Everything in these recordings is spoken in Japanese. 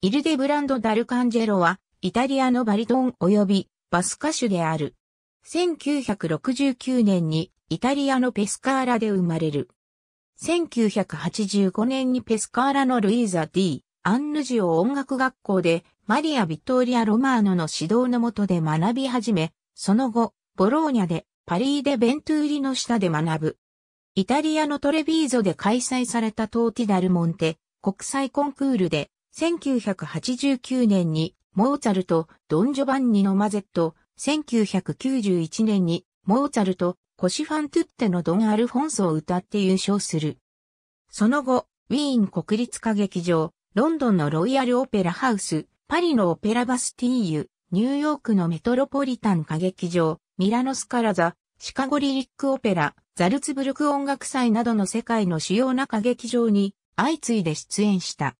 イルデブランド・ダルカンジェロは、イタリアのバリトン及びバス歌手である。1969年にイタリアのペスカーラで生まれる。1985年にペスカーラのルイーザ・ディ・アンヌジオ音楽学校でマリア・ヴィトーリア・ロマーノの指導の下で学び始め、その後、ボローニャでパリーデ・ベントゥーリの下で学ぶ。イタリアのトレビーゾで開催されたトーティダルモンテ国際コンクールで1989年にモーツァルト、ドン・ジョバンニのマゼット、1991年にモーツァルト、コシファントゥッテのドン・アルフォンソを歌って優勝する。その後、ウィーン国立歌劇場、ロンドンのロイヤルオペラハウス、パリのオペラバスティーユ、ニューヨークのメトロポリタン歌劇場、ミラノスカラザ、シカゴリリックオペラ、ザルツブルク音楽祭などの世界の主要な歌劇場に相次いで出演した。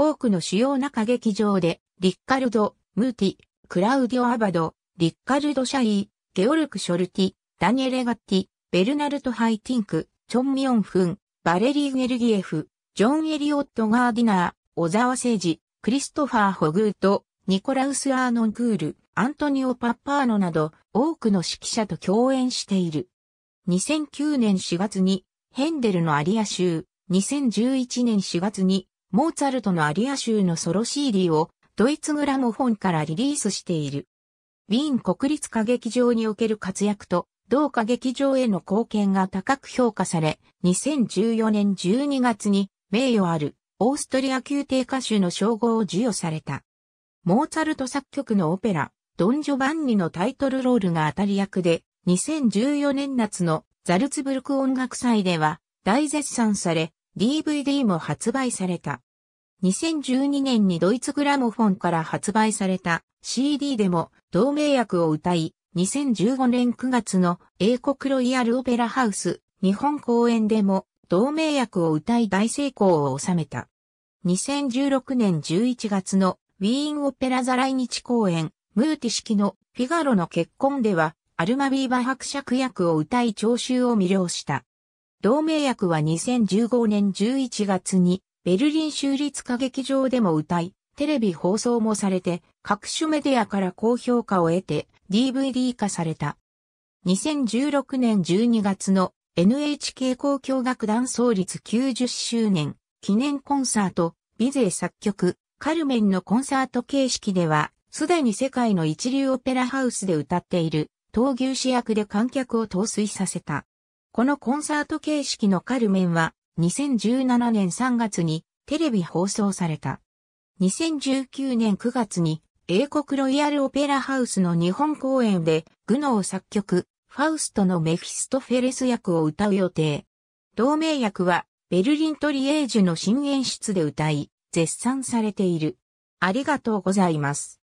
多くの主要な歌劇場で、リッカルド、ムーティ、クラウディオ・アバド、リッカルド・シャイー、ゲオルク・ショルティ、ダニエレ・ガッティ、ベルナルト・ハイティンク、チョン・ミョン・フン、バレリー・ゲルギエフ、ジョン・エリオット・ガーディナー、小沢誠治、クリストファー・ホグート、ニコラウス・アーノン・クール、アントニオ・パッパーノなど多くの指揮者と共演している。2009年4月にヘンデルのアリア州、2011年4月にモーツァルトのアリア州のソロ CD をドイツグラモフォンからリリースしている。ウィーン国立歌劇場における活躍と同歌劇場への貢献が高く評価され、2014年12月に名誉あるオーストリア宮廷歌手の称号を授与された。モーツァルト作曲のオペラ、ドン・ジョバンニのタイトルロールが当たり役で、2014年夏のザルツブルク音楽祭では大絶賛され、DVD も発売された。2012年にドイツグラモフォンから発売された CD でも同盟役を歌い、2015年9月の英国ロイヤルオペラハウス日本公演でも同盟役を歌い大成功を収めた。2016年11月のウィーンオペラ座来日公演ムーティ式のフィガロの結婚ではアルマビーバ伯爵役を歌い聴衆を魅了した。同盟役は2015年11月にベルリン州立歌劇場でも歌い、テレビ放送もされて、各種メディアから高評価を得て DVD 化された。2016年12月の NHK 交響楽団創立90周年記念コンサート、ビゼ作曲、カルメンのコンサート形式では、すでに世界の一流オペラハウスで歌っている、闘牛士役で観客を陶酔させた。このコンサート形式のカルメンは2017年3月にテレビ放送された。2019年9月に英国ロイヤルオペラハウスの日本公演でグノー作曲、ファウストのメフィストフェレス役を歌う予定。同名役はベルリントリエージュの新演出で歌い、絶賛されている。ありがとうございます。